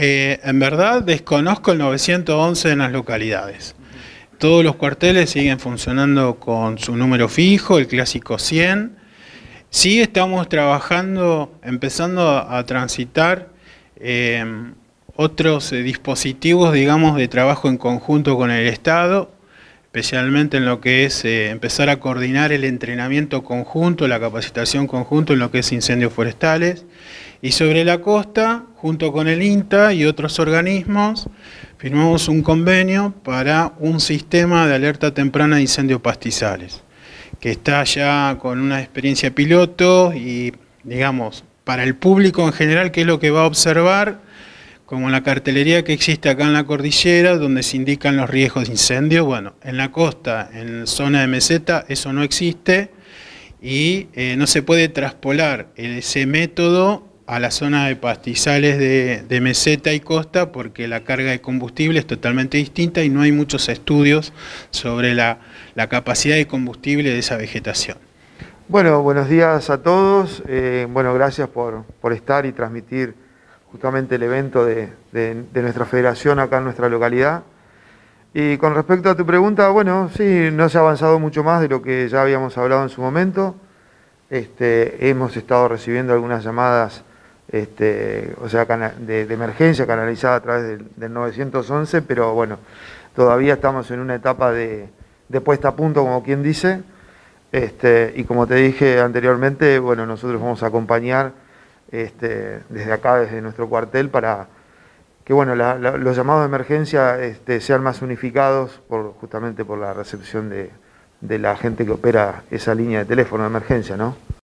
Eh, en verdad desconozco el 911 en las localidades. Todos los cuarteles siguen funcionando con su número fijo, el clásico 100. Sí estamos trabajando, empezando a transitar eh, otros eh, dispositivos, digamos, de trabajo en conjunto con el Estado, especialmente en lo que es empezar a coordinar el entrenamiento conjunto, la capacitación conjunto en lo que es incendios forestales. Y sobre la costa, junto con el INTA y otros organismos, firmamos un convenio para un sistema de alerta temprana de incendios pastizales, que está ya con una experiencia piloto y, digamos, para el público en general, que es lo que va a observar, como la cartelería que existe acá en la cordillera, donde se indican los riesgos de incendio. Bueno, en la costa, en zona de meseta, eso no existe y eh, no se puede traspolar ese método a la zona de pastizales de, meseta y costa porque la carga de combustible es totalmente distinta y no hay muchos estudios sobre la, capacidad de combustible de esa vegetación. Bueno, buenos días a todos. Eh, bueno, gracias por, estar y transmitir justamente el evento de, nuestra federación acá en nuestra localidad. Y con respecto a tu pregunta, bueno, sí, no se ha avanzado mucho más de lo que ya habíamos hablado en su momento. Este, hemos estado recibiendo algunas llamadas este, o sea, de, emergencia canalizada a través del, 911, pero bueno, todavía estamos en una etapa de, puesta a punto, como quien dice, este, y como te dije anteriormente, bueno, nosotros vamos a acompañar este, desde acá, desde nuestro cuartel, para que bueno, los llamados de emergencia este, sean más unificados por, justamente por la recepción de, de la gente que opera esa línea de teléfono de emergencia, ¿no?